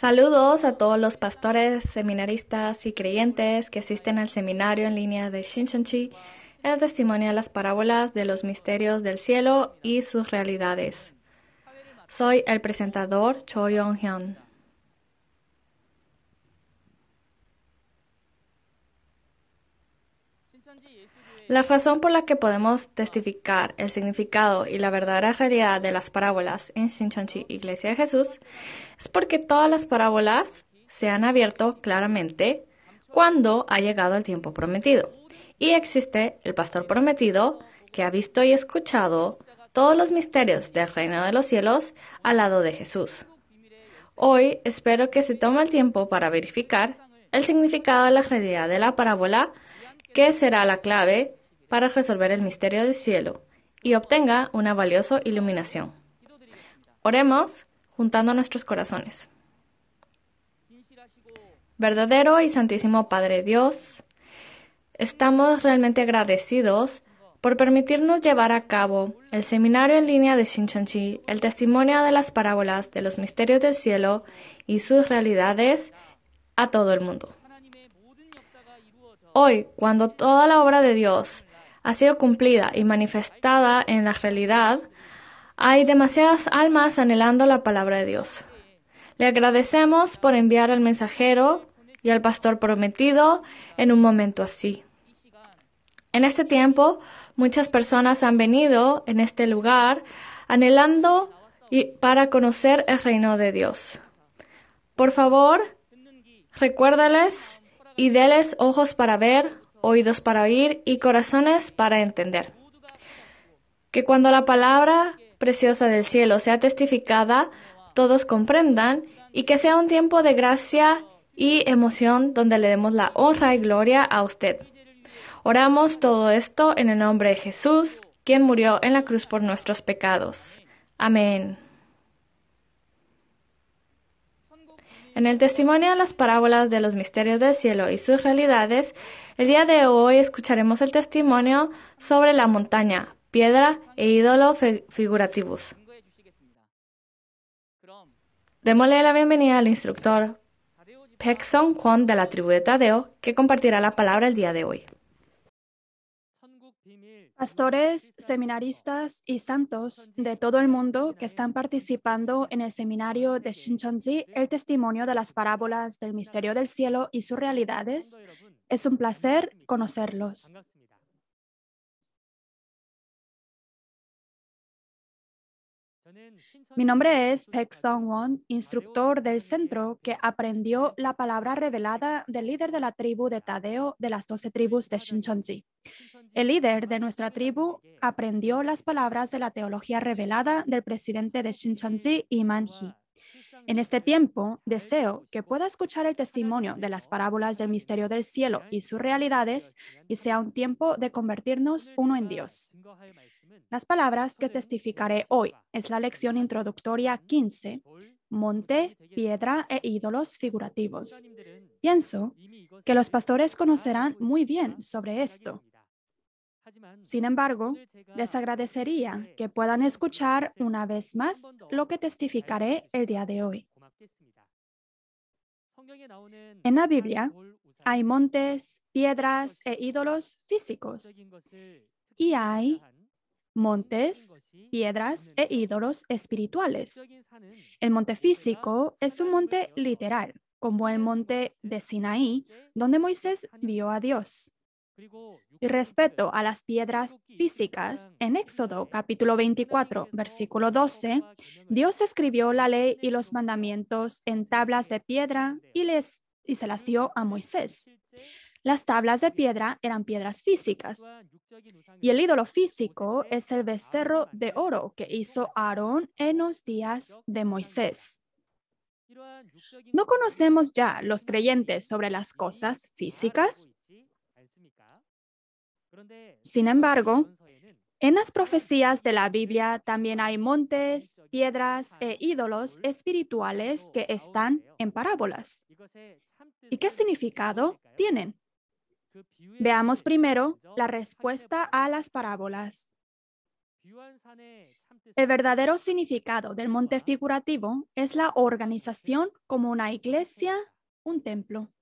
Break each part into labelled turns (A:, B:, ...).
A: Saludos a todos los pastores, seminaristas y creyentes que asisten al seminario en línea de Shincheonji el testimonio de las parábolas de los misterios del cielo y sus realidades. Soy el presentador Cho Yong-hyun. La razón por la que podemos testificar el significado y la verdadera realidad de las parábolas en Shinchanchi Iglesia de Jesús es porque todas las parábolas se han abierto claramente cuando ha llegado el tiempo prometido. Y existe el pastor prometido que ha visto y escuchado todos los misterios del reino de los cielos al lado de Jesús. Hoy espero que se tome el tiempo para verificar el significado de la realidad de la parábola, que será la clave para resolver el misterio del cielo y obtenga una valiosa iluminación. Oremos juntando nuestros corazones. Verdadero y Santísimo Padre Dios, estamos realmente agradecidos por permitirnos llevar a cabo el seminario en línea de Shincheonji, el testimonio de las parábolas de los misterios del cielo y sus realidades a todo el mundo. Hoy, cuando toda la obra de Dios ha sido cumplida y manifestada en la realidad, hay demasiadas almas anhelando la palabra de Dios. Le agradecemos por enviar al mensajero y al pastor prometido en un momento así. En este tiempo, muchas personas han venido en este lugar anhelando y para conocer el reino de Dios. Por favor, recuérdales y déles ojos para ver, oídos para oír y corazones para entender. Que cuando la palabra preciosa del cielo sea testificada, todos comprendan y que sea un tiempo de gracia y emoción donde le demos la honra y gloria a usted. Oramos todo esto en el nombre de Jesús, quien murió en la cruz por nuestros pecados. Amén. En el testimonio a las parábolas de los misterios del cielo y sus realidades, el día de hoy escucharemos el testimonio sobre la montaña, piedra e ídolo figurativos. Démosle la bienvenida al instructor Pexon Juan Kwon de la tribu de Tadeo, que compartirá la palabra el día de hoy.
B: Pastores, seminaristas y santos de todo el mundo que están participando en el seminario de Shinchonji, el testimonio de las parábolas del misterio del cielo y sus realidades. Es un placer conocerlos. Mi nombre es Pek Song-won, instructor del centro que aprendió la palabra revelada del líder de la tribu de Tadeo de las 12 tribus de Shincheonji. El líder de nuestra tribu aprendió las palabras de la teología revelada del presidente de Shincheonji, Iman Manji. En este tiempo, deseo que pueda escuchar el testimonio de las parábolas del misterio del cielo y sus realidades y sea un tiempo de convertirnos uno en Dios. Las palabras que testificaré hoy es la lección introductoria 15, monte, piedra e ídolos figurativos. Pienso que los pastores conocerán muy bien sobre esto. Sin embargo, les agradecería que puedan escuchar una vez más lo que testificaré el día de hoy. En la Biblia hay montes, piedras e ídolos físicos y hay montes, piedras e ídolos espirituales. El monte físico es un monte literal, como el monte de Sinaí, donde Moisés vio a Dios y respecto a las piedras físicas, en Éxodo capítulo 24, versículo 12, Dios escribió la ley y los mandamientos en tablas de piedra y, les, y se las dio a Moisés. Las tablas de piedra eran piedras físicas. Y el ídolo físico es el becerro de oro que hizo Aarón en los días de Moisés. ¿No conocemos ya los creyentes sobre las cosas físicas? Sin embargo, en las profecías de la Biblia también hay montes, piedras e ídolos espirituales que están en parábolas. ¿Y qué significado tienen? Veamos primero la respuesta a las parábolas. El verdadero significado del monte figurativo es la organización como una iglesia, un templo.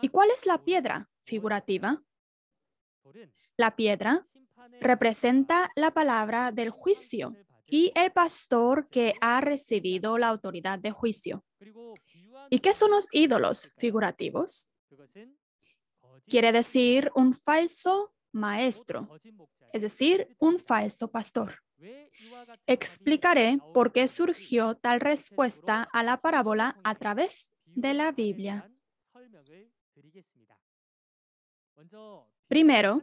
B: ¿Y cuál es la piedra figurativa? La piedra representa la palabra del juicio y el pastor que ha recibido la autoridad de juicio. ¿Y qué son los ídolos figurativos? Quiere decir un falso maestro, es decir, este un falso pastor. Explicaré por qué surgió tal respuesta a la parábola a través de la Biblia. Primero,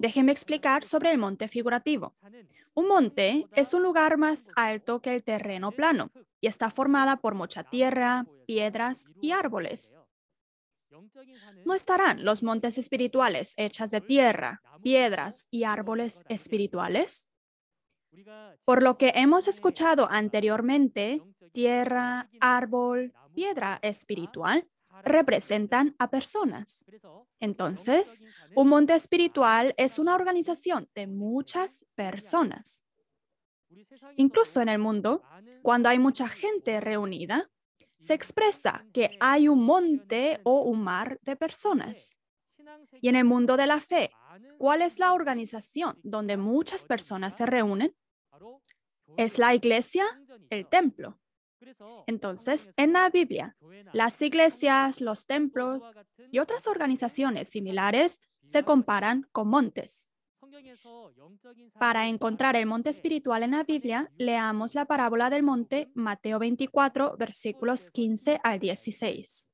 B: déjeme explicar sobre el monte figurativo. Un monte es un lugar más alto que el terreno plano y está formada por mucha tierra, piedras y árboles. No estarán los montes espirituales hechas de tierra, piedras y árboles espirituales. Por lo que hemos escuchado anteriormente, tierra, árbol, piedra espiritual representan a personas. Entonces, un monte espiritual es una organización de muchas personas. Incluso en el mundo, cuando hay mucha gente reunida, se expresa que hay un monte o un mar de personas. Y en el mundo de la fe, ¿cuál es la organización donde muchas personas se reúnen? Es la iglesia, el templo. Entonces, en la Biblia, las iglesias, los templos y otras organizaciones similares se comparan con montes. Para encontrar el monte espiritual en la Biblia, leamos la parábola del monte Mateo 24, versículos 15 al 16.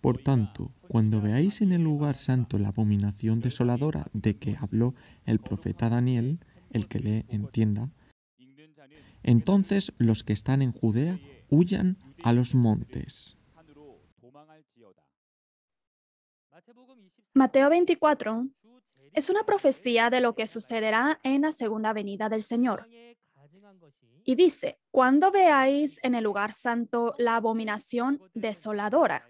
C: Por tanto, cuando veáis en el lugar santo la abominación desoladora de que habló el profeta Daniel, el que le entienda, entonces los que están en Judea huyan a los montes.
B: Mateo 24 es una profecía de lo que sucederá en la segunda venida del Señor. Y dice, cuando veáis en el lugar santo la abominación desoladora.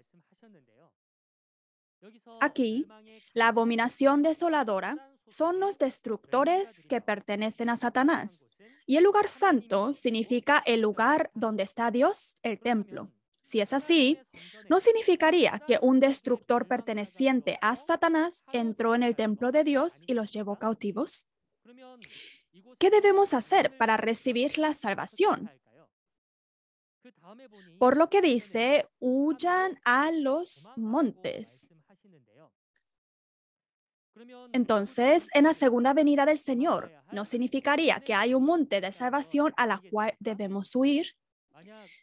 B: Aquí, la abominación desoladora son los destructores que pertenecen a Satanás y el lugar santo significa el lugar donde está Dios, el templo. Si es así, no significaría que un destructor perteneciente a Satanás entró en el templo de Dios y los llevó cautivos. ¿Qué debemos hacer para recibir la salvación? Por lo que dice, huyan a los montes. Entonces, en la segunda venida del Señor, ¿no significaría que hay un monte de salvación a la cual debemos huir?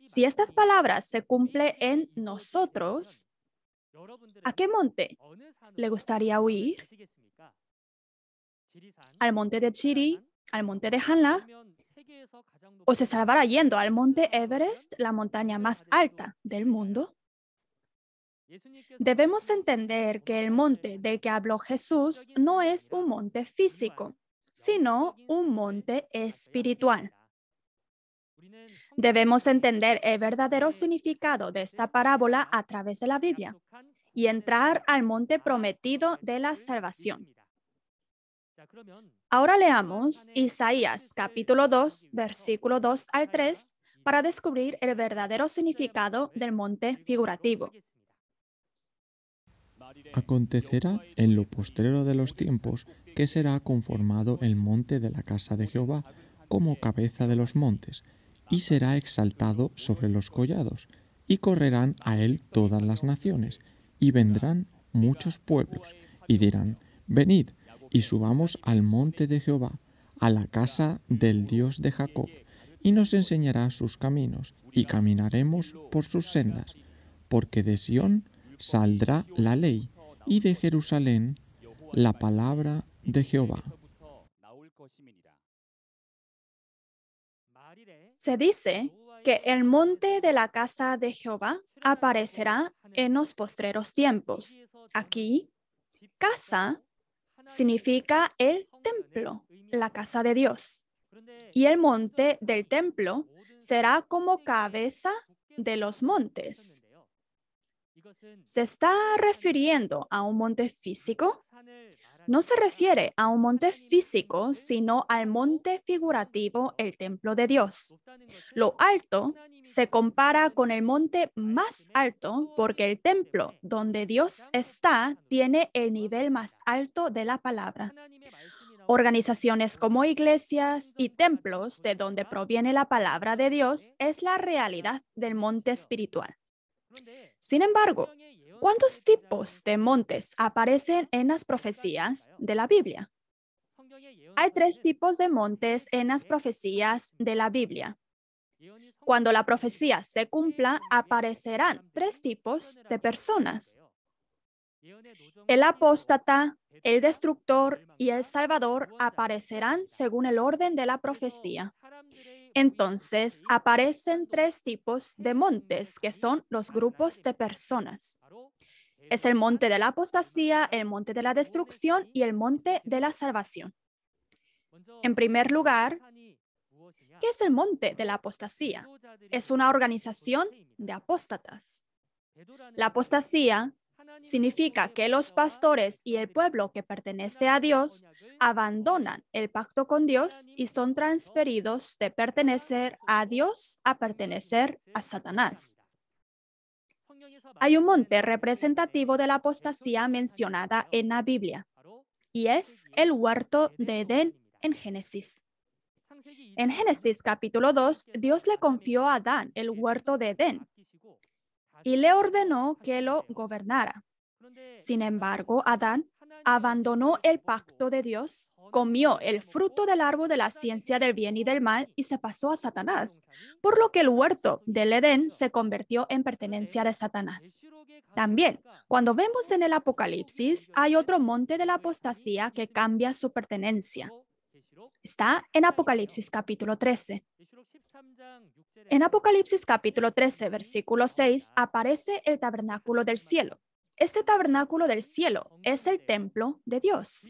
B: Si estas palabras se cumplen en nosotros, ¿a qué monte le gustaría huir? ¿Al monte de Chiri? ¿Al monte de Hanla? ¿O se salvará yendo al monte Everest, la montaña más alta del mundo? Debemos entender que el monte del que habló Jesús no es un monte físico, sino un monte espiritual. Debemos entender el verdadero significado de esta parábola a través de la Biblia y entrar al monte prometido de la salvación. Ahora leamos Isaías capítulo 2, versículo 2 al 3 para descubrir el verdadero significado del monte figurativo.
C: Acontecerá en lo postrero de los tiempos que será conformado el monte de la casa de Jehová como cabeza de los montes, y será exaltado sobre los collados, y correrán a él todas las naciones, y vendrán muchos pueblos, y dirán, venid, y subamos al monte de Jehová, a la casa del Dios de Jacob, y nos enseñará sus caminos, y caminaremos por sus sendas, porque de Sión saldrá la ley y de Jerusalén la palabra de Jehová.
B: Se dice que el monte de la casa de Jehová aparecerá en los postreros tiempos. Aquí, casa significa el templo, la casa de Dios. Y el monte del templo será como cabeza de los montes se está refiriendo a un monte físico, no se refiere a un monte físico, sino al monte figurativo, el templo de Dios. Lo alto se compara con el monte más alto porque el templo donde Dios está tiene el nivel más alto de la palabra. Organizaciones como iglesias y templos de donde proviene la palabra de Dios es la realidad del monte espiritual. Sin embargo, ¿cuántos tipos de montes aparecen en las profecías de la Biblia? Hay tres tipos de montes en las profecías de la Biblia. Cuando la profecía se cumpla, aparecerán tres tipos de personas. El apóstata, el destructor y el salvador aparecerán según el orden de la profecía. Entonces aparecen tres tipos de montes que son los grupos de personas. Es el monte de la apostasía, el monte de la destrucción y el monte de la salvación. En primer lugar, ¿qué es el monte de la apostasía? Es una organización de apóstatas. La apostasía significa que los pastores y el pueblo que pertenece a Dios abandonan el pacto con Dios y son transferidos de pertenecer a Dios a pertenecer a Satanás. Hay un monte representativo de la apostasía mencionada en la Biblia, y es el huerto de Edén en Génesis. En Génesis capítulo 2, Dios le confió a Adán el huerto de Edén y le ordenó que lo gobernara. Sin embargo, Adán abandonó el pacto de Dios, comió el fruto del árbol de la ciencia del bien y del mal y se pasó a Satanás, por lo que el huerto del Edén se convirtió en pertenencia de Satanás. También, cuando vemos en el Apocalipsis, hay otro monte de la apostasía que cambia su pertenencia. Está en Apocalipsis capítulo 13. En Apocalipsis capítulo 13, versículo 6, aparece el tabernáculo del cielo, este tabernáculo del cielo es el templo de Dios.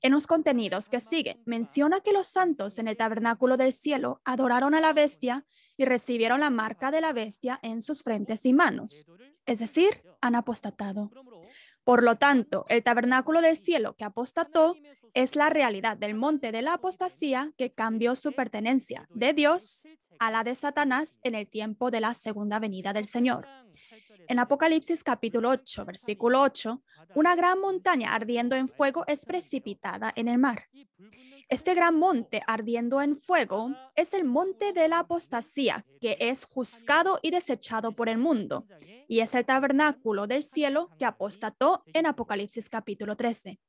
B: En los contenidos que sigue, menciona que los santos en el tabernáculo del cielo adoraron a la bestia y recibieron la marca de la bestia en sus frentes y manos, es decir, han apostatado. Por lo tanto, el tabernáculo del cielo que apostató es la realidad del monte de la apostasía que cambió su pertenencia de Dios a la de Satanás en el tiempo de la segunda venida del Señor. En Apocalipsis capítulo 8, versículo 8, una gran montaña ardiendo en fuego es precipitada en el mar. Este gran monte ardiendo en fuego es el monte de la apostasía, que es juzgado y desechado por el mundo, y es el tabernáculo del cielo que apostató en Apocalipsis capítulo 13.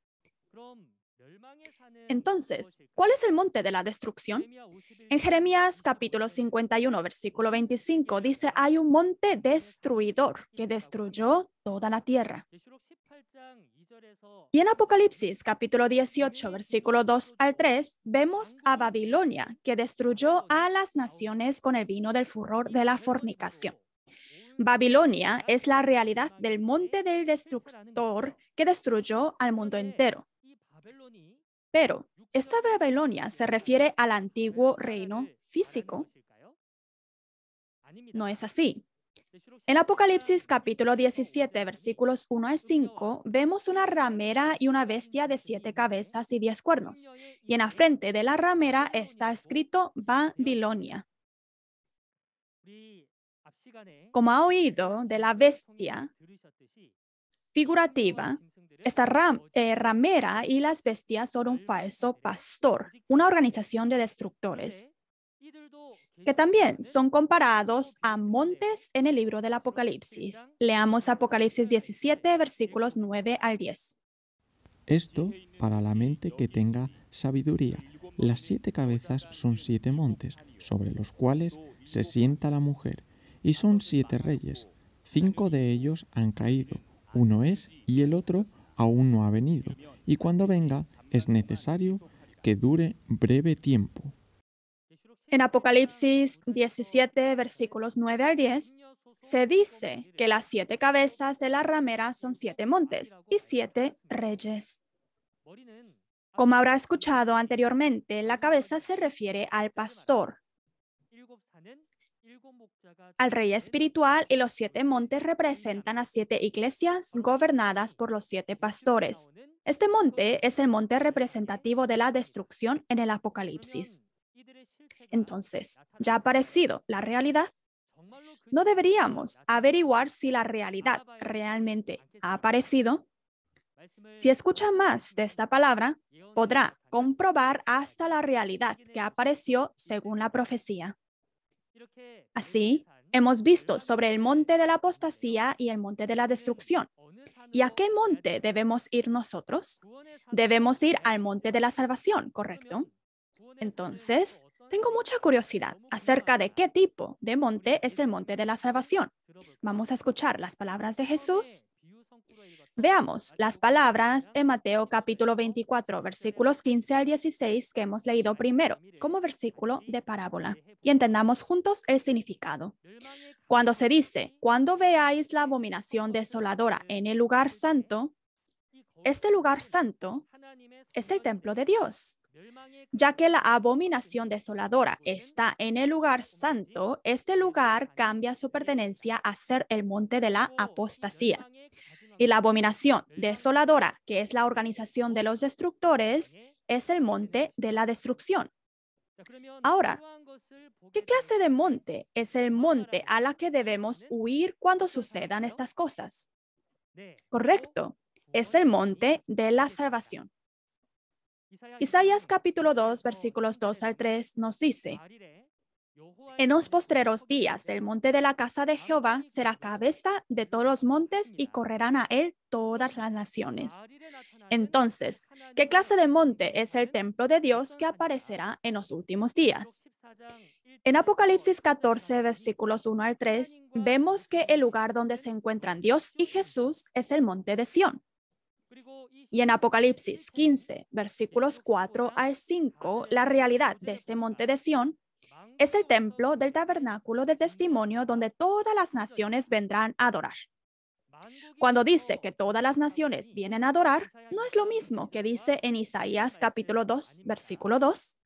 B: Entonces, ¿cuál es el monte de la destrucción? En Jeremías capítulo 51, versículo 25 dice, hay un monte destruidor que destruyó toda la tierra. Y en Apocalipsis capítulo 18, versículo 2 al 3, vemos a Babilonia que destruyó a las naciones con el vino del furor de la fornicación. Babilonia es la realidad del monte del destructor que destruyó al mundo entero. Pero, ¿esta Babilonia se refiere al antiguo reino físico? No es así. En Apocalipsis capítulo 17, versículos 1 al 5, vemos una ramera y una bestia de siete cabezas y diez cuernos, y en la frente de la ramera está escrito Babilonia. Como ha oído de la bestia, figurativa, esta eh, ramera y las bestias son un falso pastor, una organización de destructores, que también son comparados a montes en el libro del Apocalipsis. Leamos Apocalipsis 17, versículos 9 al 10.
C: Esto para la mente que tenga sabiduría. Las siete cabezas son siete montes, sobre los cuales se sienta la mujer, y son siete reyes. Cinco de ellos han caído uno es y el otro aún no ha venido, y cuando venga es necesario que dure breve tiempo.
B: En Apocalipsis 17, versículos 9 al 10, se dice que las siete cabezas de la ramera son siete montes y siete reyes. Como habrá escuchado anteriormente, la cabeza se refiere al pastor, al rey espiritual y los siete montes representan a siete iglesias gobernadas por los siete pastores. Este monte es el monte representativo de la destrucción en el Apocalipsis. Entonces, ya ha aparecido la realidad. ¿No deberíamos averiguar si la realidad realmente ha aparecido? Si escucha más de esta palabra, podrá comprobar hasta la realidad que apareció según la profecía. Así, hemos visto sobre el monte de la apostasía y el monte de la destrucción. ¿Y a qué monte debemos ir nosotros? Debemos ir al monte de la salvación, ¿correcto? Entonces, tengo mucha curiosidad acerca de qué tipo de monte es el monte de la salvación. Vamos a escuchar las palabras de Jesús Veamos las palabras en Mateo capítulo 24, versículos 15 al 16 que hemos leído primero como versículo de parábola y entendamos juntos el significado. Cuando se dice, cuando veáis la abominación desoladora en el lugar santo, este lugar santo es el templo de Dios. Ya que la abominación desoladora está en el lugar santo, este lugar cambia su pertenencia a ser el monte de la apostasía. Y la abominación desoladora, que es la organización de los destructores, es el monte de la destrucción. Ahora, ¿qué clase de monte es el monte a la que debemos huir cuando sucedan estas cosas? Correcto, es el monte de la salvación. Isaías capítulo 2, versículos 2 al 3 nos dice, en los postreros días, el monte de la casa de Jehová será cabeza de todos los montes y correrán a él todas las naciones. Entonces, ¿qué clase de monte es el templo de Dios que aparecerá en los últimos días? En Apocalipsis 14, versículos 1 al 3, vemos que el lugar donde se encuentran Dios y Jesús es el monte de Sión. Y en Apocalipsis 15, versículos 4 al 5, la realidad de este monte de Sión es el templo del tabernáculo del testimonio donde todas las naciones vendrán a adorar. Cuando dice que todas las naciones vienen a adorar, no es lo mismo que dice en Isaías capítulo 2, versículo 2.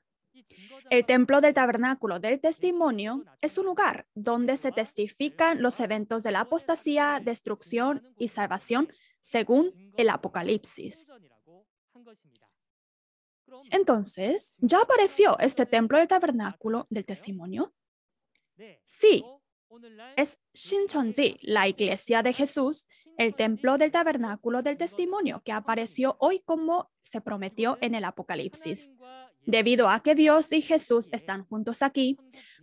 B: El templo del tabernáculo del testimonio es un lugar donde se testifican los eventos de la apostasía, destrucción y salvación según el Apocalipsis. Entonces, ya apareció este templo del tabernáculo del testimonio. Sí, es Shinchonji, la iglesia de Jesús, el templo del tabernáculo del testimonio que apareció hoy como se prometió en el Apocalipsis. Debido a que Dios y Jesús están juntos aquí,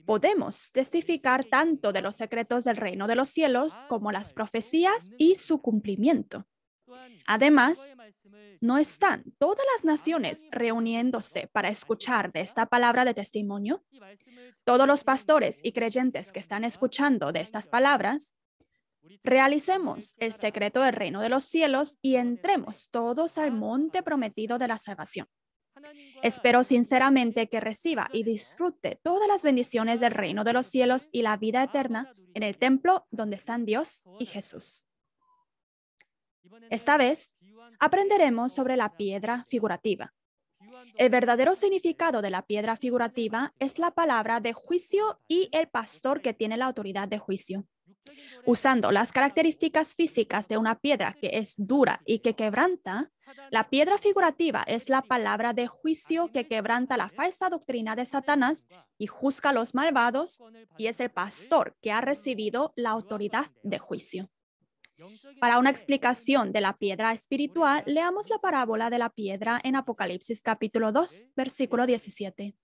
B: podemos testificar tanto de los secretos del reino de los cielos como las profecías y su cumplimiento. Además, ¿no están todas las naciones reuniéndose para escuchar de esta palabra de testimonio? Todos los pastores y creyentes que están escuchando de estas palabras, realicemos el secreto del reino de los cielos y entremos todos al monte prometido de la salvación. Espero sinceramente que reciba y disfrute todas las bendiciones del reino de los cielos y la vida eterna en el templo donde están Dios y Jesús. Esta vez aprenderemos sobre la piedra figurativa. El verdadero significado de la piedra figurativa es la palabra de juicio y el pastor que tiene la autoridad de juicio. Usando las características físicas de una piedra que es dura y que quebranta, la piedra figurativa es la palabra de juicio que quebranta la falsa doctrina de Satanás y juzga a los malvados, y es el pastor que ha recibido la autoridad de juicio. Para una explicación de la piedra espiritual, leamos la parábola de la piedra en Apocalipsis capítulo 2, versículo 17.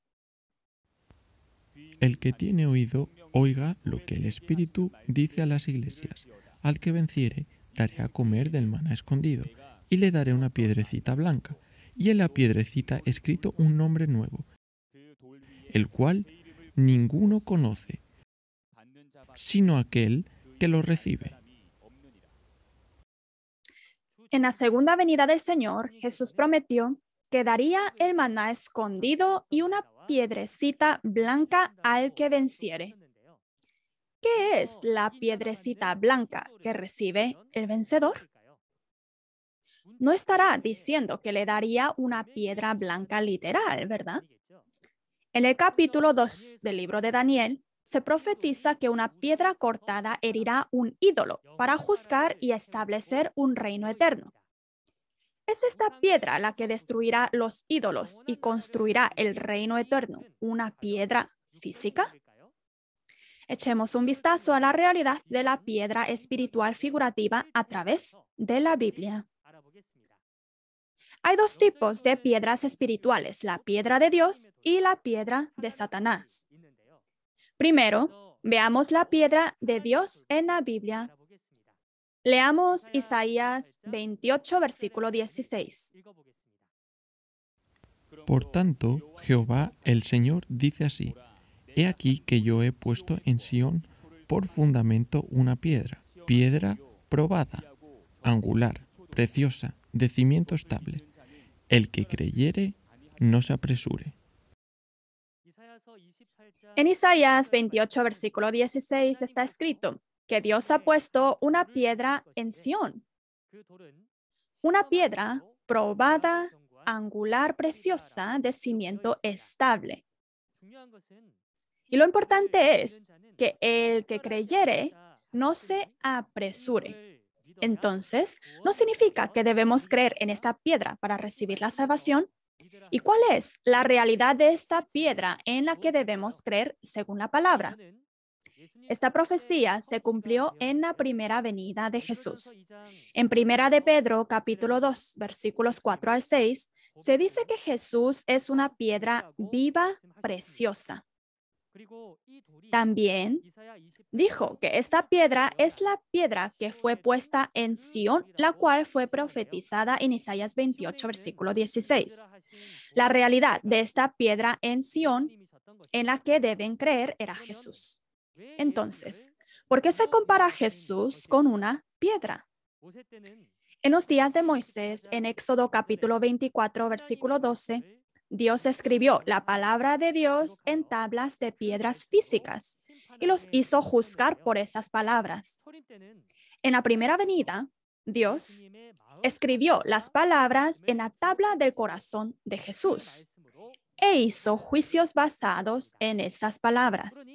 C: El que tiene oído, oiga lo que el Espíritu dice a las iglesias. Al que venciere, daré a comer del maná escondido, y le daré una piedrecita blanca, y en la piedrecita escrito un nombre nuevo, el cual ninguno conoce, sino aquel que lo recibe.
B: En la segunda venida del Señor, Jesús prometió que daría el maná escondido y una piedrecita blanca al que venciere. ¿Qué es la piedrecita blanca que recibe el vencedor? No estará diciendo que le daría una piedra blanca literal, ¿verdad? En el capítulo 2 del libro de Daniel, se profetiza que una piedra cortada herirá un ídolo para juzgar y establecer un reino eterno. Es esta piedra la que destruirá los ídolos y construirá el reino eterno, una piedra física. Echemos un vistazo a la realidad de la piedra espiritual figurativa a través de la Biblia. Hay dos tipos de piedras espirituales, la piedra de Dios y la piedra de Satanás. Primero, veamos la piedra de Dios en la Biblia. Leamos Isaías 28, versículo 16.
C: Por tanto, Jehová el Señor dice así, He aquí que yo he puesto en Sión por fundamento una piedra, piedra probada, angular, preciosa, de cimiento estable. El que creyere, no se apresure.
B: En Isaías 28, versículo 16 está escrito que Dios ha puesto una piedra en Sión, una piedra probada, angular, preciosa, de cimiento estable. Y lo importante es que el que creyere no se apresure. Entonces, no significa que debemos creer en esta piedra para recibir la salvación, ¿Y cuál es la realidad de esta piedra en la que debemos creer según la palabra? Esta profecía se cumplió en la primera venida de Jesús. En primera de Pedro, capítulo 2, versículos 4 al 6, se dice que Jesús es una piedra viva, preciosa. También dijo que esta piedra es la piedra que fue puesta en Sión, la cual fue profetizada en Isaías 28, versículo 16. La realidad de esta piedra en Sión en la que deben creer era Jesús. Entonces, ¿eh? ¿por qué se compara Jesús con una piedra? En los días de Moisés, en Éxodo capítulo 24, versículo 12, Dios escribió la palabra de Dios en tablas de piedras físicas y los hizo juzgar por esas palabras. En la primera venida, Dios escribió las palabras en la tabla del corazón de Jesús e hizo juicios basados en esas palabras.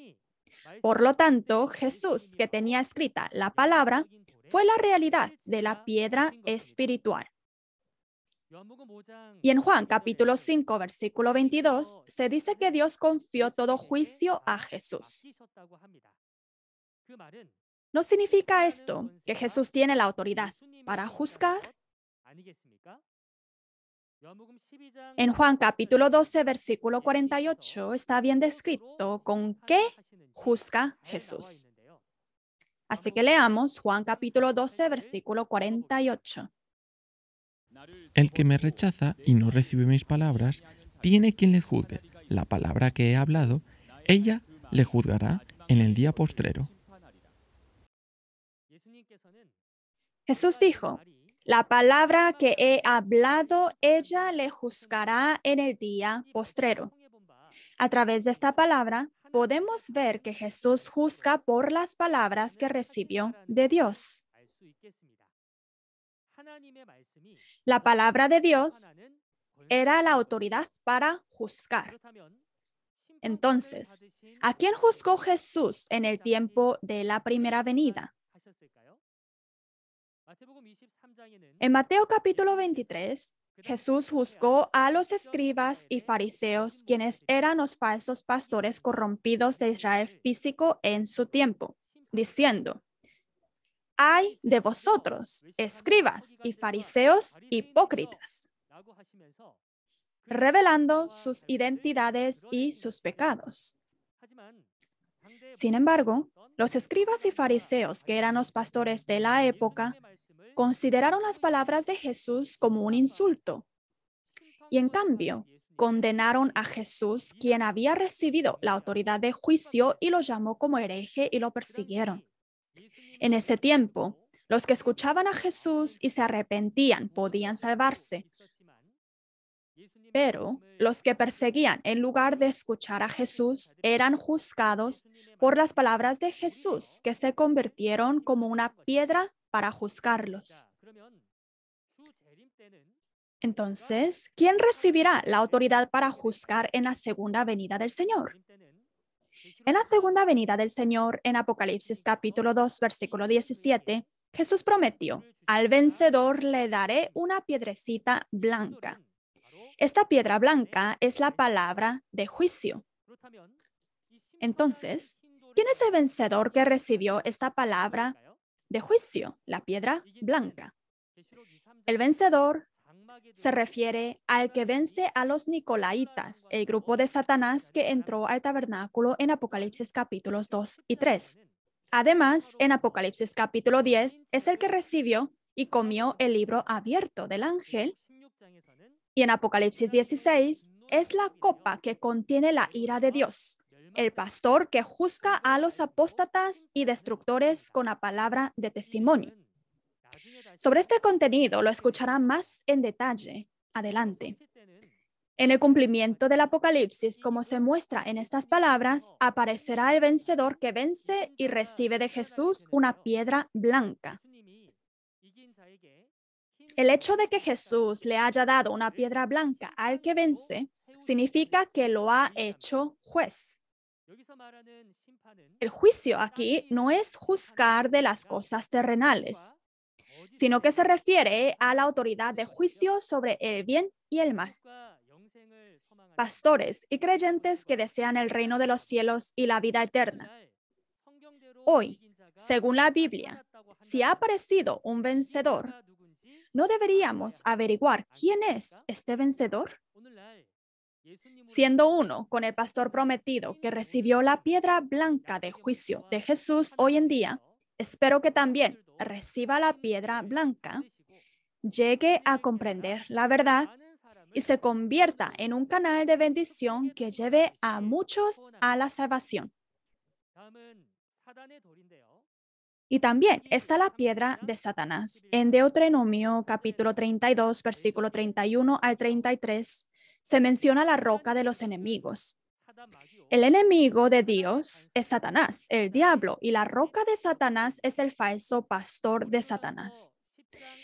B: Por lo tanto, Jesús, que tenía escrita la palabra, fue la realidad de la piedra espiritual. Y en Juan capítulo 5, versículo 22, se dice que Dios confió todo juicio a Jesús. ¿No significa esto que Jesús tiene la autoridad para juzgar? En Juan capítulo 12, versículo 48, está bien descrito con qué juzga Jesús. Así que leamos Juan capítulo 12, versículo 48.
C: El que me rechaza y no recibe mis palabras, tiene quien le juzgue. La palabra que he hablado, ella le juzgará en el día postrero.
B: Jesús dijo, la palabra que he hablado, ella le juzgará en el día postrero. A través de esta palabra, podemos ver que Jesús juzga por las palabras que recibió de Dios. La palabra de Dios era la autoridad para juzgar. Entonces, ¿a quién juzgó Jesús en el tiempo de la primera venida? En Mateo capítulo 23, Jesús juzgó a los escribas y fariseos, quienes eran los falsos pastores corrompidos de Israel físico en su tiempo, diciendo, Ay de vosotros, escribas y fariseos hipócritas, revelando sus identidades y sus pecados. Sin embargo, los escribas y fariseos, que eran los pastores de la época, consideraron las palabras de Jesús como un insulto. Y en cambio, condenaron a Jesús, quien había recibido la autoridad de juicio, y lo llamó como hereje y lo persiguieron. En ese tiempo, los que escuchaban a Jesús y se arrepentían podían salvarse. Pero los que perseguían en lugar de escuchar a Jesús eran juzgados por las palabras de Jesús que se convirtieron como una piedra para juzgarlos. Entonces, ¿quién recibirá la autoridad para juzgar en la segunda venida del Señor? En la segunda venida del Señor, en Apocalipsis capítulo 2, versículo 17, Jesús prometió, al vencedor le daré una piedrecita blanca. Esta piedra blanca es la palabra de juicio. Entonces, ¿quién es el vencedor que recibió esta palabra de juicio, la piedra blanca? El vencedor se refiere al que vence a los Nicolaitas, el grupo de Satanás que entró al tabernáculo en Apocalipsis capítulos 2 y 3. Además, en Apocalipsis capítulo 10 es el que recibió y comió el libro abierto del ángel. Y en Apocalipsis 16 es la copa que contiene la ira de Dios, el pastor que juzga a los apóstatas y destructores con la palabra de testimonio. Sobre este contenido lo escuchará más en detalle adelante. En el cumplimiento del Apocalipsis, como se muestra en estas palabras, aparecerá el vencedor que vence y recibe de Jesús una piedra blanca. El hecho de que Jesús le haya dado una piedra blanca al que vence significa que lo ha hecho juez. El juicio aquí no es juzgar de las cosas terrenales, sino que se refiere a la autoridad de juicio sobre el bien y el mal. Pastores y creyentes que desean el reino de los cielos y la vida eterna. Eh, hoy, según la Biblia, si ha aparecido un vencedor, ¿no deberíamos averiguar quién es este vencedor? Siendo uno con el pastor prometido que recibió la piedra blanca de juicio de Jesús hoy en día, Espero que también reciba la piedra blanca, llegue a comprender la verdad y se convierta en un canal de bendición que lleve a muchos a la salvación. Y también está la piedra de Satanás. En Deuteronomio capítulo 32, versículo 31 al 33, se menciona la roca de los enemigos. El enemigo de Dios es Satanás, el diablo, y la roca de Satanás es el falso pastor de Satanás.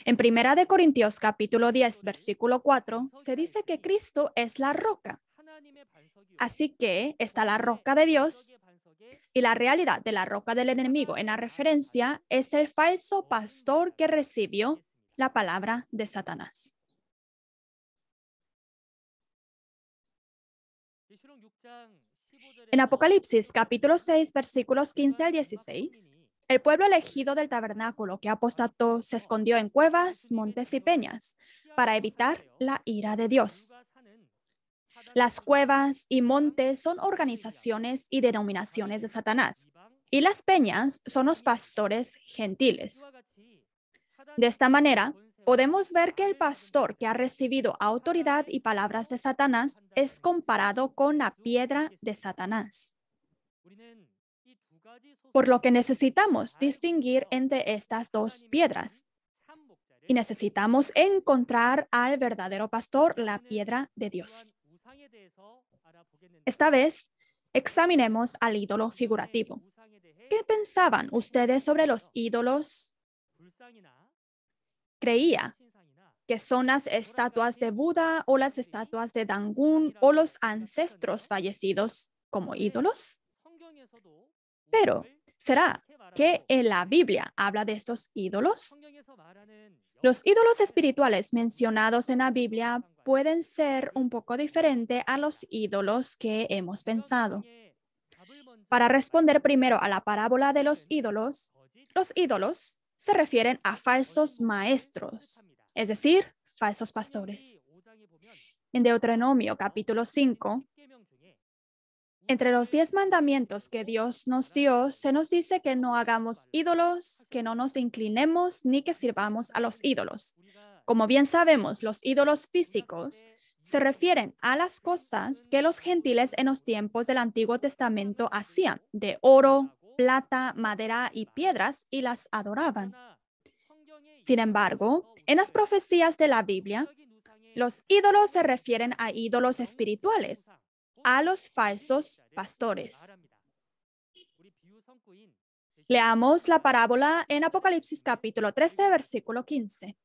B: En Primera de Corintios capítulo 10, versículo 4, se dice que Cristo es la roca. Así que está la roca de Dios y la realidad de la roca del enemigo en la referencia es el falso pastor que recibió la palabra de Satanás. En Apocalipsis capítulo 6 versículos 15 al 16, el pueblo elegido del tabernáculo que apostató se escondió en cuevas, montes y peñas para evitar la ira de Dios. Las cuevas y montes son organizaciones y denominaciones de Satanás, y las peñas son los pastores gentiles. De esta manera, podemos ver que el pastor que ha recibido autoridad y palabras de Satanás es comparado con la piedra de Satanás. Por lo que necesitamos distinguir entre estas dos piedras. Y necesitamos encontrar al verdadero pastor, la piedra de Dios. Esta vez, examinemos al ídolo figurativo. ¿Qué pensaban ustedes sobre los ídolos creía que son las estatuas de Buda o las estatuas de Dangun o los ancestros fallecidos como ídolos. Pero, ¿será que en la Biblia habla de estos ídolos? Los ídolos espirituales mencionados en la Biblia pueden ser un poco diferentes a los ídolos que hemos pensado. Para responder primero a la parábola de los ídolos, los ídolos se refieren a falsos maestros, es decir, falsos pastores. En Deuteronomio capítulo 5, entre los diez mandamientos que Dios nos dio, se nos dice que no hagamos ídolos, que no nos inclinemos ni que sirvamos a los ídolos. Como bien sabemos, los ídolos físicos se refieren a las cosas que los gentiles en los tiempos del Antiguo Testamento hacían, de oro, plata, madera y piedras y las adoraban. Sin embargo, en las profecías de la Biblia, los ídolos se refieren a ídolos espirituales, a los falsos pastores. Leamos la parábola en Apocalipsis capítulo 13, versículo 15.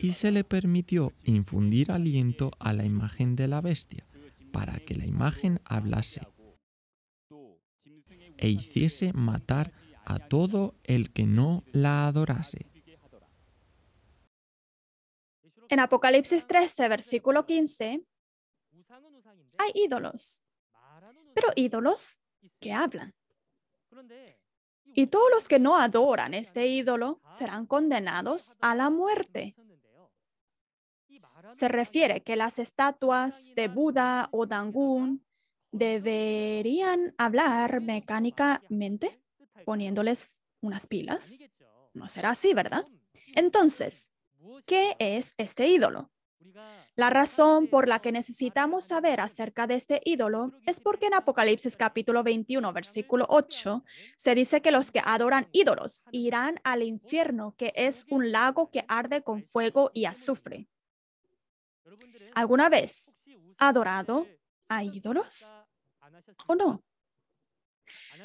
C: Y se le permitió infundir aliento a la imagen de la bestia, para que la imagen hablase e hiciese matar a todo el que no la adorase.
B: En Apocalipsis 13, versículo 15, hay ídolos, pero ídolos que hablan. Y todos los que no adoran este ídolo serán condenados a la muerte. Se refiere que las estatuas de Buda o Dangun deberían hablar mecánicamente poniéndoles unas pilas. No será así, ¿verdad? Entonces, ¿qué es este ídolo? La razón por la que necesitamos saber acerca de este ídolo es porque en Apocalipsis capítulo 21, versículo 8, se dice que los que adoran ídolos irán al infierno, que es un lago que arde con fuego y azufre. ¿Alguna vez adorado a ídolos o no?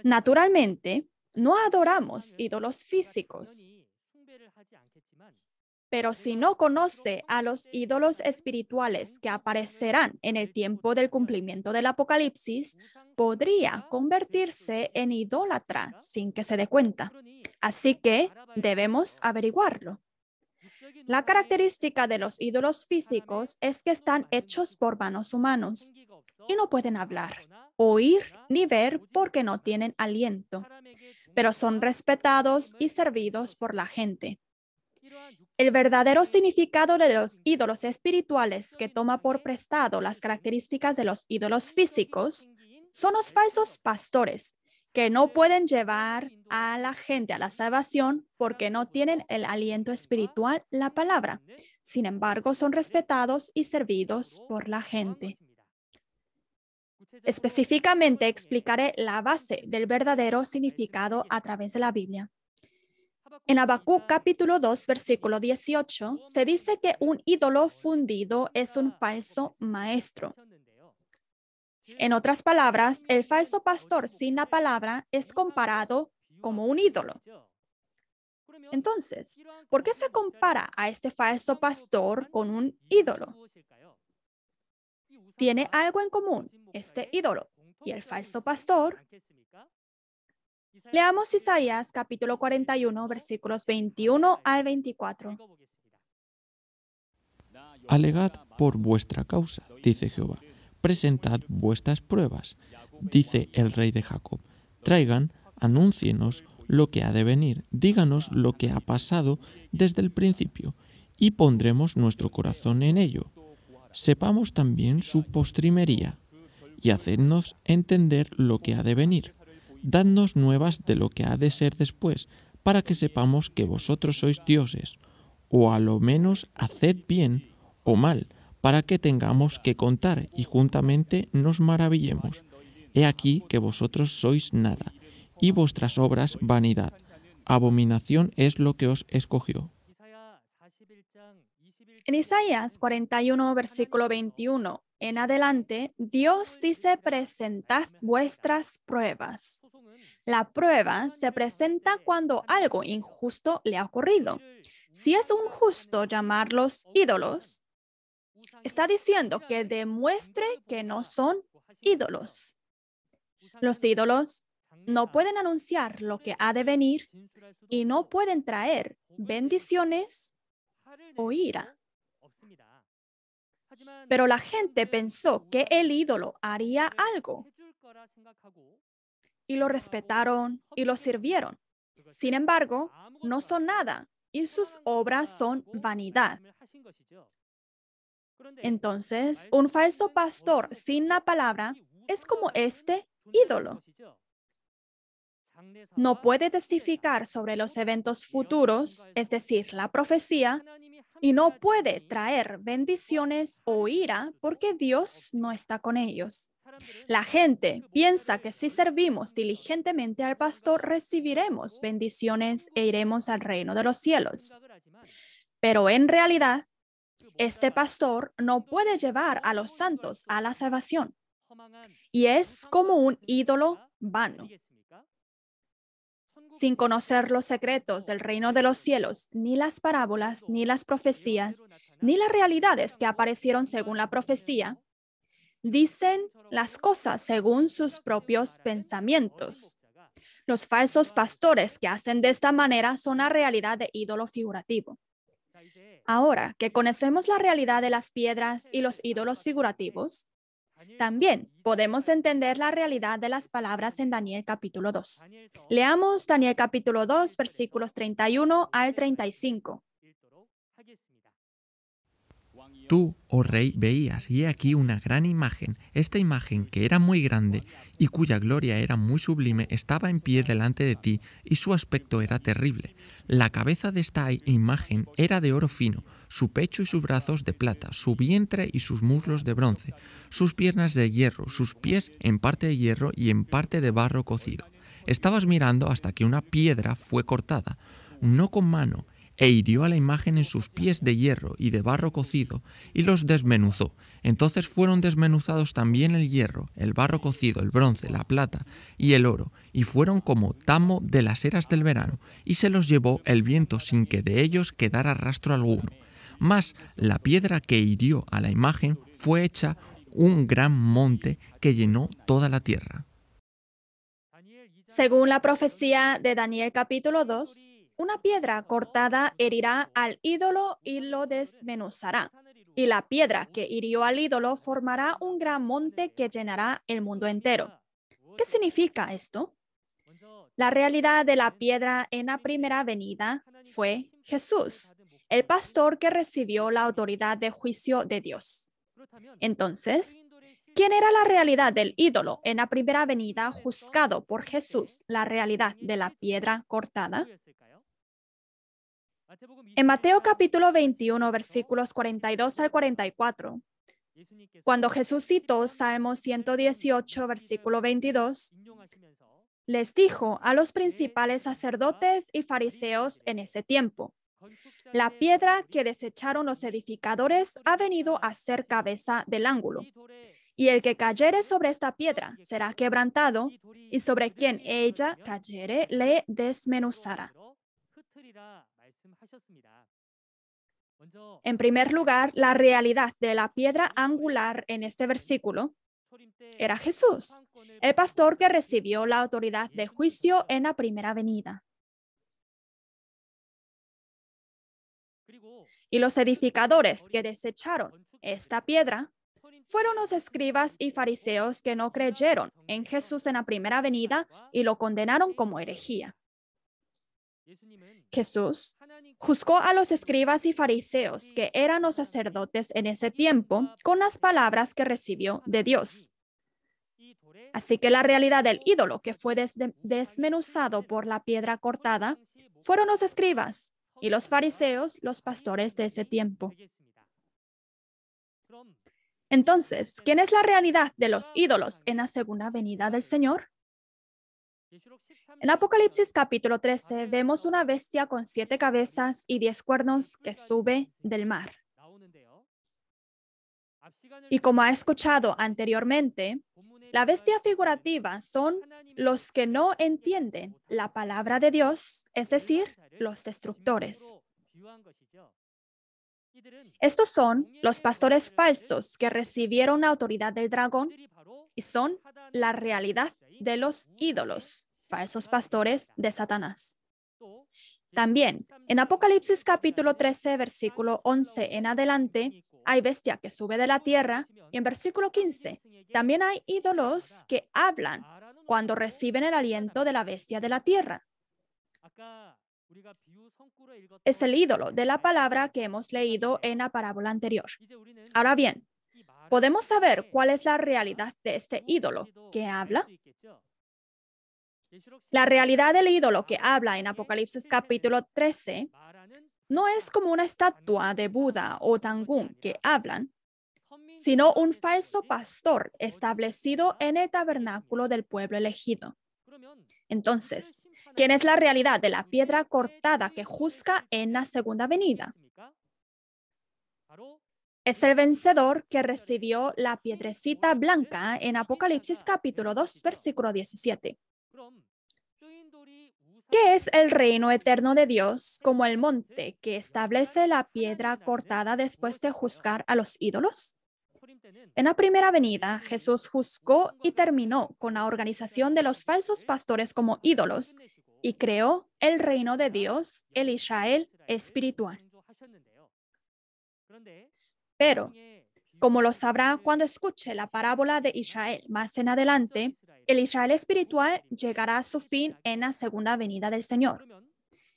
B: Naturalmente, no adoramos ídolos físicos. Pero si no conoce a los ídolos espirituales que aparecerán en el tiempo del cumplimiento del Apocalipsis, podría convertirse en idólatra sin que se dé cuenta. Así que debemos averiguarlo. La característica de los ídolos físicos es que están hechos por manos humanos no pueden hablar, oír ni ver porque no tienen aliento, pero son respetados y servidos por la gente. El verdadero significado de los ídolos espirituales que toma por prestado las características de los ídolos físicos son los falsos pastores que no pueden llevar a la gente a la salvación porque no tienen el aliento espiritual, la palabra. Sin embargo, son respetados y servidos por la gente. Específicamente explicaré la base del verdadero significado a través de la Biblia. En Abacú capítulo 2, versículo 18, se dice que un ídolo fundido es un falso maestro. En otras palabras, el falso pastor sin la palabra es comparado como un ídolo. Entonces, ¿por qué se compara a este falso pastor con un ídolo? tiene algo en común este ídolo y el falso pastor? Leamos Isaías capítulo 41, versículos 21 al 24.
C: Alegad por vuestra causa, dice Jehová. Presentad vuestras pruebas, dice el rey de Jacob. Traigan, anúncienos lo que ha de venir, díganos lo que ha pasado desde el principio, y pondremos nuestro corazón en ello sepamos también su postrimería y hacednos entender lo que ha de venir. Dadnos nuevas de lo que ha de ser después, para que sepamos que vosotros sois dioses, o a lo menos haced bien o mal, para que tengamos que contar y juntamente nos maravillemos. He aquí que vosotros sois nada, y vuestras obras vanidad. Abominación es lo que os escogió.
B: En Isaías 41, versículo 21 en adelante, Dios dice, presentad vuestras pruebas. La prueba se presenta cuando algo injusto le ha ocurrido. Si es un justo llamarlos ídolos, está diciendo que demuestre que no son ídolos. Los ídolos no pueden anunciar lo que ha de venir y no pueden traer bendiciones o ira. Pero la gente pensó que el ídolo haría algo. Y lo respetaron y lo sirvieron. Sin embargo, no son nada y sus obras son vanidad. Entonces, un falso pastor sin la palabra es como este ídolo. No puede testificar sobre los eventos futuros, es decir, la profecía, y no puede traer bendiciones o ira porque Dios no está con ellos. La gente piensa que si servimos diligentemente al pastor recibiremos bendiciones e iremos al reino de los cielos. Pero en realidad, este pastor no puede llevar a los santos a la salvación y es como un ídolo vano sin conocer los secretos del reino de los cielos, ni las parábolas, ni las profecías, ni las realidades que aparecieron según la profecía, dicen las cosas según sus propios pensamientos. Los falsos pastores que hacen de esta manera son la realidad de ídolo figurativo. Ahora que conocemos la realidad de las piedras y los ídolos figurativos, también podemos entender la realidad de las palabras en Daniel capítulo 2. Leamos Daniel capítulo 2, versículos 31 al 35
C: tú, oh rey, veías, y he aquí una gran imagen. Esta imagen, que era muy grande y cuya gloria era muy sublime, estaba en pie delante de ti, y su aspecto era terrible. La cabeza de esta imagen era de oro fino, su pecho y sus brazos de plata, su vientre y sus muslos de bronce, sus piernas de hierro, sus pies en parte de hierro y en parte de barro cocido. Estabas mirando hasta que una piedra fue cortada, no con mano, e hirió a la imagen en sus pies de hierro y de barro cocido, y los desmenuzó. Entonces fueron desmenuzados también el hierro, el barro cocido, el bronce, la plata y el oro, y fueron como tamo de las eras del verano, y se los llevó el viento sin que de ellos quedara rastro alguno. Mas la piedra que hirió a la imagen fue hecha un gran monte que llenó toda la tierra.
B: Según la profecía de Daniel capítulo 2, una piedra cortada herirá al ídolo y lo desmenuzará. Y la piedra que hirió al ídolo formará un gran monte que llenará el mundo entero. ¿Qué significa esto? La realidad de la piedra en la primera venida fue Jesús, el pastor que recibió la autoridad de juicio de Dios. Entonces, ¿quién era la realidad del ídolo en la primera venida juzgado por Jesús, la realidad de la piedra cortada? En Mateo capítulo 21, versículos 42 al 44, cuando Jesús citó Salmo 118, versículo 22, les dijo a los principales sacerdotes y fariseos en ese tiempo, la piedra que desecharon los edificadores ha venido a ser cabeza del ángulo, y el que cayere sobre esta piedra será quebrantado, y sobre quien ella cayere le desmenuzará. En primer lugar, la realidad de la piedra angular en este versículo era Jesús, el pastor que recibió la autoridad de juicio en la primera venida. Y los edificadores que desecharon esta piedra fueron los escribas y fariseos que no creyeron en Jesús en la primera venida y lo condenaron como herejía. Jesús juzgó a los escribas y fariseos que eran los sacerdotes en ese tiempo con las palabras que recibió de Dios. Así que la realidad del ídolo que fue desmenuzado por la piedra cortada fueron los escribas y los fariseos, los pastores de ese tiempo. Entonces, ¿quién es la realidad de los ídolos en la segunda venida del Señor? En Apocalipsis capítulo 13 vemos una bestia con siete cabezas y diez cuernos que sube del mar. Y como ha escuchado anteriormente, la bestia figurativa son los que no entienden la palabra de Dios, es decir, los destructores. Estos son los pastores falsos que recibieron la autoridad del dragón y son la realidad de los ídolos, falsos pastores de Satanás. También, en Apocalipsis capítulo 13, versículo 11 en adelante, hay bestia que sube de la tierra. Y en versículo 15, también hay ídolos que hablan cuando reciben el aliento de la bestia de la tierra. Es el ídolo de la palabra que hemos leído en la parábola anterior. Ahora bien, ¿podemos saber cuál es la realidad de este ídolo que habla? La realidad del ídolo que habla en Apocalipsis capítulo 13 no es como una estatua de Buda o Tangún que hablan, sino un falso pastor establecido en el tabernáculo del pueblo elegido. Entonces, ¿quién es la realidad de la piedra cortada que juzga en la segunda venida? Es el vencedor que recibió la piedrecita blanca en Apocalipsis capítulo 2, versículo 17. ¿Qué es el reino eterno de Dios como el monte que establece la piedra cortada después de juzgar a los ídolos? En la primera venida, Jesús juzgó y terminó con la organización de los falsos pastores como ídolos y creó el reino de Dios, el Israel espiritual. Pero, como lo sabrá cuando escuche la parábola de Israel más en adelante, el Israel espiritual llegará a su fin en la segunda venida del Señor.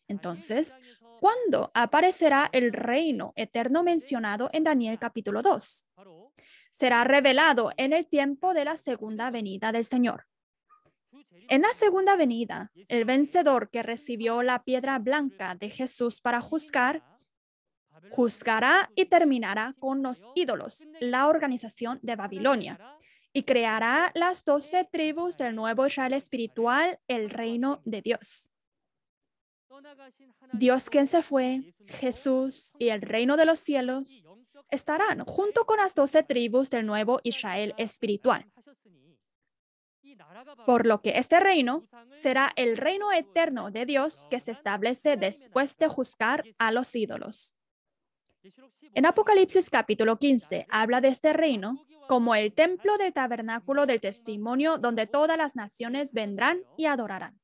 B: Entonces, ¿cuándo aparecerá el reino eterno mencionado en Daniel capítulo 2? Será revelado en el tiempo de la segunda venida del Señor. En la segunda venida, el vencedor que recibió la piedra blanca de Jesús para juzgar, juzgará y terminará con los ídolos, la organización de Babilonia, y creará las doce tribus del nuevo Israel espiritual, el reino de Dios. Dios quien se fue, Jesús y el reino de los cielos estarán junto con las doce tribus del nuevo Israel espiritual. Por lo que este reino será el reino eterno de Dios que se establece después de juzgar a los ídolos. En Apocalipsis capítulo 15 habla de este reino como el templo del tabernáculo del testimonio donde todas las naciones vendrán y adorarán.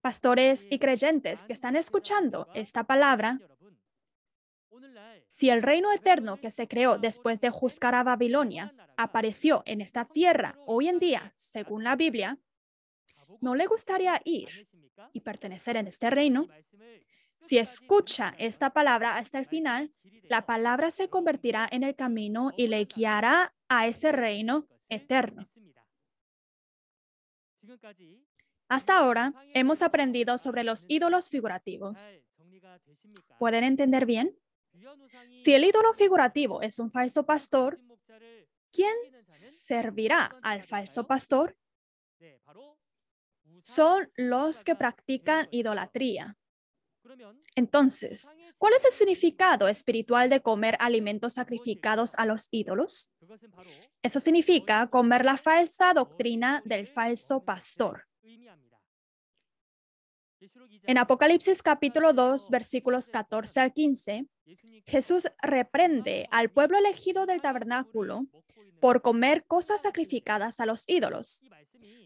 B: Pastores y creyentes que están escuchando esta palabra, si el reino eterno que se creó después de juzgar a Babilonia apareció en esta tierra hoy en día, según la Biblia, ¿no le gustaría ir y pertenecer en este reino? Si escucha esta palabra hasta el final, la palabra se convertirá en el camino y le guiará a ese reino eterno. Hasta ahora hemos aprendido sobre los ídolos figurativos. ¿Pueden entender bien? Si el ídolo figurativo es un falso pastor, ¿quién servirá al falso pastor? Son los que practican idolatría. Entonces, ¿cuál es el significado espiritual de comer alimentos sacrificados a los ídolos? Eso significa comer la falsa doctrina del falso pastor. En Apocalipsis capítulo 2, versículos 14 al 15, Jesús reprende al pueblo elegido del tabernáculo por comer cosas sacrificadas a los ídolos.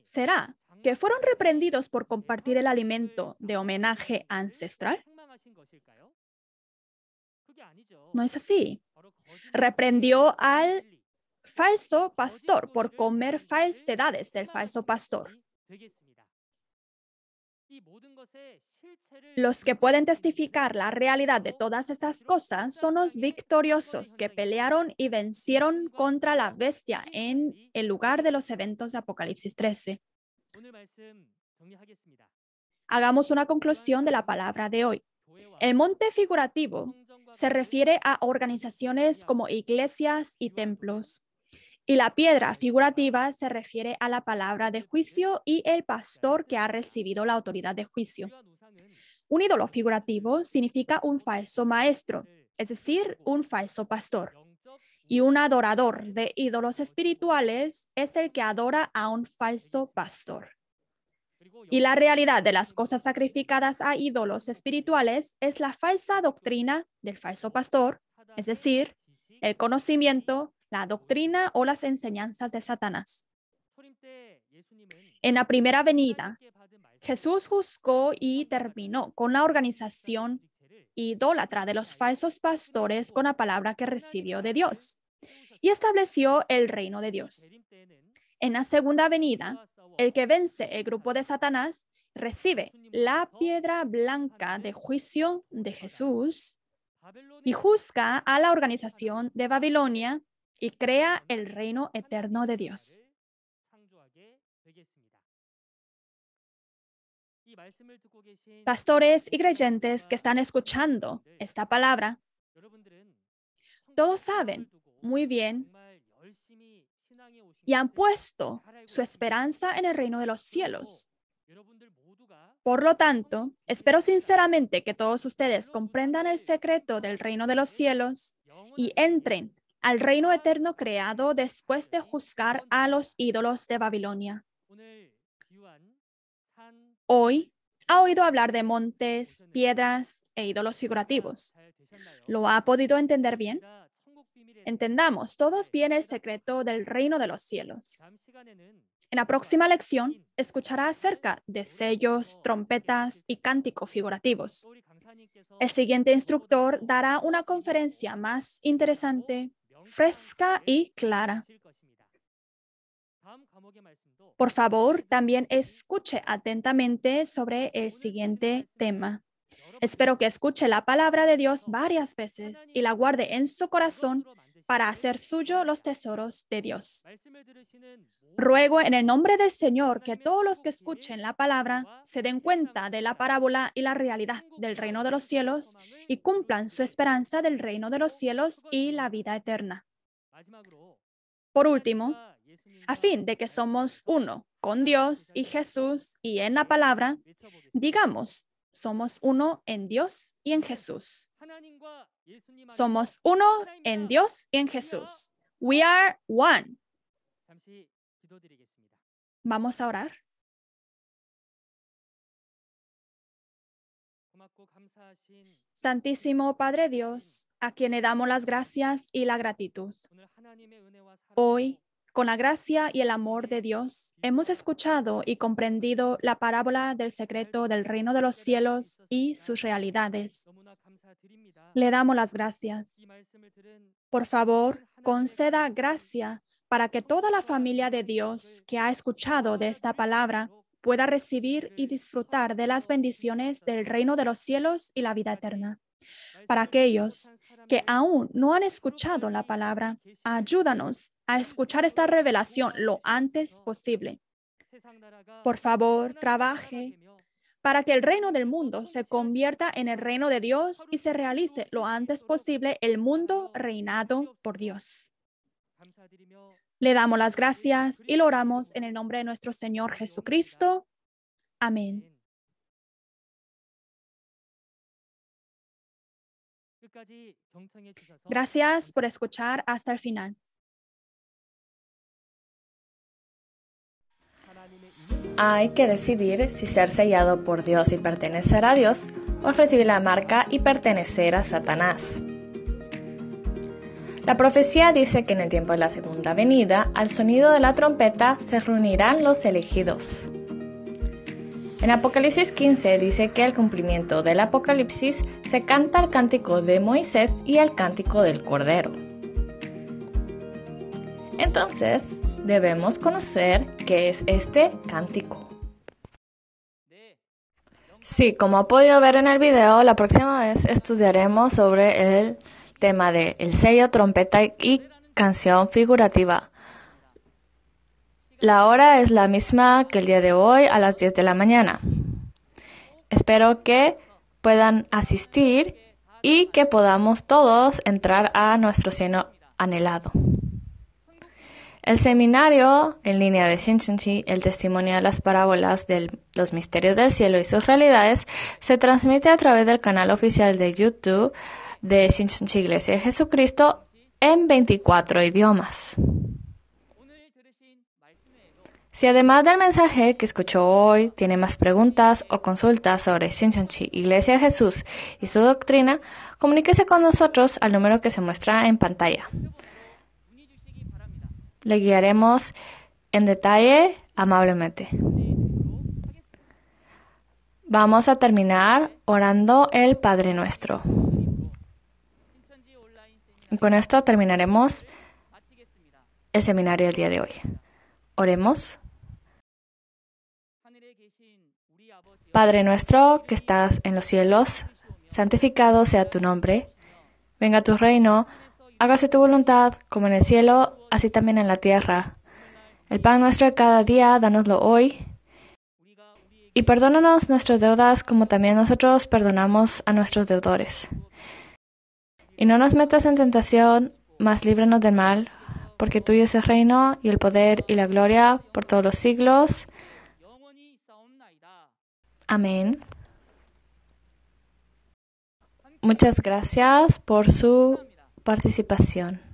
B: ¿Será que fueron reprendidos por compartir el alimento de homenaje ancestral? No es así. Reprendió al falso pastor por comer falsedades del falso pastor. Los que pueden testificar la realidad de todas estas cosas son los victoriosos que pelearon y vencieron contra la bestia en el lugar de los eventos de Apocalipsis 13. Hagamos una conclusión de la palabra de hoy. El monte figurativo se refiere a organizaciones como iglesias y templos. Y la piedra figurativa se refiere a la palabra de juicio y el pastor que ha recibido la autoridad de juicio. Un ídolo figurativo significa un falso maestro, es decir, un falso pastor. Y un adorador de ídolos espirituales es el que adora a un falso pastor. Y la realidad de las cosas sacrificadas a ídolos espirituales es la falsa doctrina del falso pastor, es decir, el conocimiento, la doctrina o las enseñanzas de Satanás. En la primera venida, Jesús juzgó y terminó con la organización idólatra de los falsos pastores con la palabra que recibió de Dios y estableció el reino de Dios. En la segunda venida, el que vence el grupo de Satanás recibe la piedra blanca de juicio de Jesús y juzga a la organización de Babilonia y crea el reino eterno de Dios. Pastores y creyentes que están escuchando esta palabra, todos saben muy bien y han puesto su esperanza en el reino de los cielos. Por lo tanto, espero sinceramente que todos ustedes comprendan el secreto del reino de los cielos y entren al reino eterno creado después de juzgar a los ídolos de Babilonia. Hoy ha oído hablar de montes, piedras e ídolos figurativos. ¿Lo ha podido entender bien? Entendamos todos bien el secreto del reino de los cielos. En la próxima lección escuchará acerca de sellos, trompetas y cánticos figurativos. El siguiente instructor dará una conferencia más interesante fresca y clara. Por favor, también escuche atentamente sobre el siguiente tema. Espero que escuche la palabra de Dios varias veces y la guarde en su corazón para hacer suyo los tesoros de Dios. Ruego en el nombre del Señor que todos los que escuchen la palabra se den cuenta de la parábola y la realidad del reino de los cielos y cumplan su esperanza del reino de los cielos y la vida eterna. Por último, a fin de que somos uno con Dios y Jesús y en la palabra, digamos somos uno en Dios y en Jesús. Somos uno en Dios y en Jesús. We are one. Vamos a orar. Santísimo Padre Dios, a quien le damos las gracias y la gratitud. Hoy con la gracia y el amor de Dios, hemos escuchado y comprendido la parábola del secreto del reino de los cielos y sus realidades. Le damos las gracias. Por favor, conceda gracia para que toda la familia de Dios que ha escuchado de esta palabra pueda recibir y disfrutar de las bendiciones del reino de los cielos y la vida eterna. Para aquellos que aún no han escuchado la palabra. Ayúdanos a escuchar esta revelación lo antes posible. Por favor, trabaje para que el reino del mundo se convierta en el reino de Dios y se realice lo antes posible el mundo reinado por Dios. Le damos las gracias y lo oramos en el nombre de nuestro Señor Jesucristo. Amén.
C: Gracias por
B: escuchar hasta el final.
A: Hay que decidir si ser sellado por Dios y pertenecer a Dios o recibir la marca y pertenecer a Satanás. La profecía dice que en el tiempo de la segunda venida, al sonido de la trompeta, se reunirán los elegidos. En Apocalipsis 15 dice que al cumplimiento del Apocalipsis se canta el cántico de Moisés y el cántico del Cordero. Entonces, debemos conocer qué es este cántico. Sí, como ha podido ver en el video, la próxima vez estudiaremos sobre el tema de el sello, trompeta y canción figurativa. La hora es la misma que el día de hoy a las 10 de la mañana. Espero que puedan asistir y que podamos todos entrar a nuestro seno anhelado. El seminario en línea de Shinshinshi, el testimonio de las parábolas de los misterios del cielo y sus realidades, se transmite a través del canal oficial de YouTube de Shinshinshi Iglesia de Jesucristo en 24 idiomas. Si además del mensaje que escuchó hoy tiene más preguntas o consultas sobre Shincheonji, Iglesia de Jesús y su doctrina, comuníquese con nosotros al número que se muestra en pantalla. Le guiaremos en detalle amablemente. Vamos a terminar orando el Padre Nuestro. con esto terminaremos el seminario del día de hoy. Oremos. Padre nuestro que estás en los cielos, santificado sea tu nombre, venga tu reino, hágase tu voluntad como en el cielo, así también en la tierra. El pan nuestro de cada día, danoslo hoy. Y perdónanos nuestras deudas como también nosotros perdonamos a nuestros deudores. Y no nos metas en tentación, mas líbranos del mal, porque tuyo es el reino y el poder y la gloria por todos los siglos. Amén. Muchas gracias por su participación.